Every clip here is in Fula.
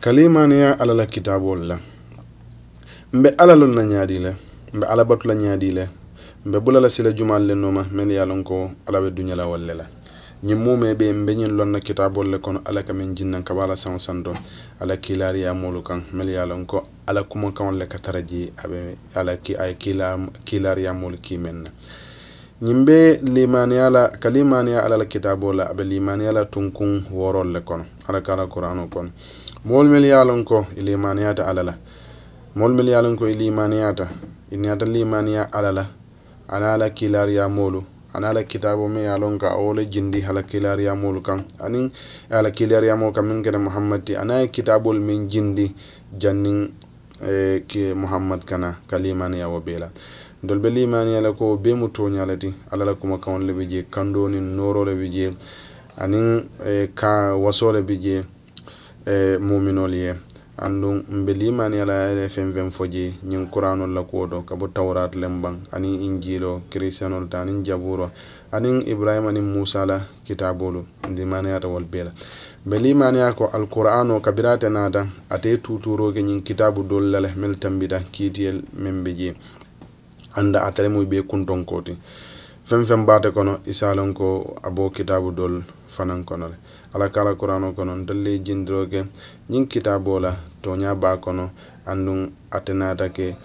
kalimaniya ala la kitabol la mbe ala lon na ñaadi le mbe ala batu la ñaadi le mbe bula la sila jumal le noma men ya lon ko ala be duñala walle la ñi mume be mbe ñin lon na kitabol le kono ala kamen jinnan ka bala san sando ala kilari ya molu kan men ya lon ko ala kuma kan le ka taraji abe ala ki ay kilar kilari ya molu ki menna yimɓe limaniyala ka limaniya alal kitabo la aɓe limaniyala tunkun worol le kono ala kala qouranu kono molumel yalon ko i limaniyata alala molumel yalon ko i limaniyata i niyata limaniya alala ana ala kilariyamolu ana ala kitabo me yalon ka awole jindi hala kilariyamolu kan anin ala kilariyamolu kan min kene mouhammad ti anaye kitabol min jindi jannin E, ke muhammad kana ka limaniya wo bee la dol be limaniya la ko bee mu toña le ti alla la kumakaŋol le be je kando niŋ nooro le be je aniŋ e, ka waso le be je e, muminol ye andun mbe limaniya la ye feŋ feŋ fo je ñiŋ kuranol la kuwo do ka bo tawrat lem baŋ aniŋ injilo kirisitiyanol ta aniŋ jaburo aniŋ ibrahima aniŋ musa la kitabolu limaniyata wol bee la be limaniya ko alqur'an o kabirate nada ate tuturoge ñin kitabu dollale mel tambida kiitiyel men be jee anda atalemuy be kunton koti fen fen bate kono isalon ko abo kitabu dol fanan konole ala kala qur'an o kono dalle jindiroge ñin kitabo la toña ba kono andun atenatake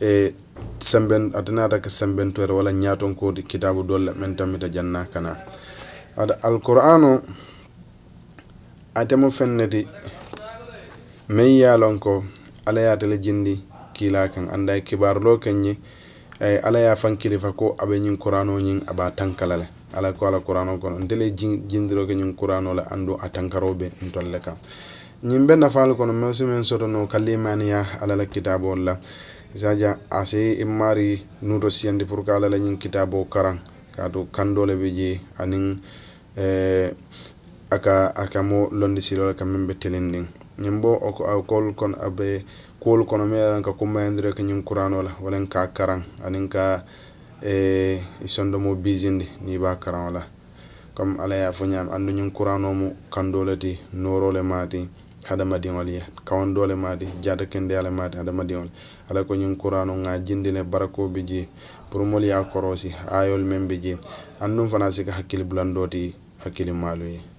e sembe atenatake sembentuere wala ñaton kodi kitabu dolle men tambita janna kana ada alqur'an o atemo fenneti may yalon ko ala ya tele jindi kila kan anda e kibar lo kenyi ay e ala ya fan kilifa ko abe nyin qur'ano nyin aba tankalale ala ko ala qur'ano ko non tele jindiro ke nyin qur'ano la andu atankaro be ntolle kam nyin be nafal ko non mosi men soto no kalimani ya ala la kitabo la zaja ase imari nudo siende pour kala la nyin kitabo karan kado kandole beje anin eh aka aka mo londi silol ka min ɓe telin ndin min bo kol kono aɓe kuol kono meɗen ka kummayendire ka ñin kuranola walen ka karan anin ka e sondo mo bisindi ni ba karan ola comme ala ya fo ñaami anndu ñin kuranomo kandole ti norole mati hadamadiŋol ye kawandole mati jata kende ala mati hadamadiŋol ala ko ñin kurano ŋa jindile barako bi ji pour mol ya korosi ayol men bi ji anndum fana sika hakkili bulando ti hakkili maalu ye